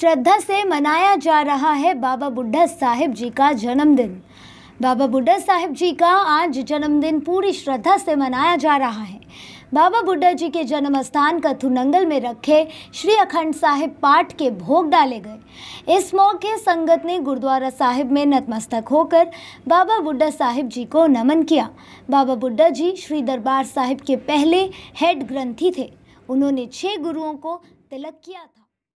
श्रद्धा से मनाया जा रहा है बाबा बुड्ढा साहिब जी का जन्मदिन बाबा बुड्ढा साहिब जी का आज जन्मदिन पूरी श्रद्धा से मनाया जा रहा है बाबा बुड्ढा जी के जन्म स्थान कथुनंगल में रखे श्री अखंड साहिब पाठ के भोग डाले गए इस मौके संगत ने गुरुद्वारा साहिब में नतमस्तक होकर बाबा बुड्ढा साहिब जी को नमन किया बाबा बुड्ढा जी श्री दरबार साहिब के पहले हेड ग्रंथी थे उन्होंने छः गुरुओं को तिलक किया था